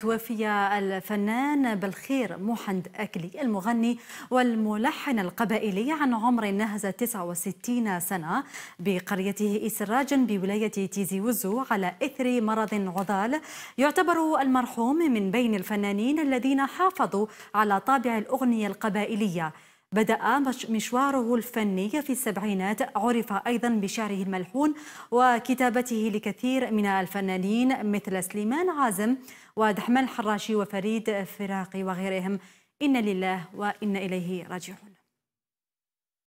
توفي الفنان بالخير محمد أكلي المغني والملحن القبائلي عن عمر نهز 69 سنة بقريته إسراج بولاية تيزي وزو على إثر مرض عضال يعتبر المرحوم من بين الفنانين الذين حافظوا على طابع الأغنية القبائلية بدأ مشواره الفني في السبعينات عرف أيضا بشعره الملحون وكتابته لكثير من الفنانين مثل سليمان عازم ودحمان الحراشي وفريد فراقي وغيرهم إن لله وإن إليه راجعون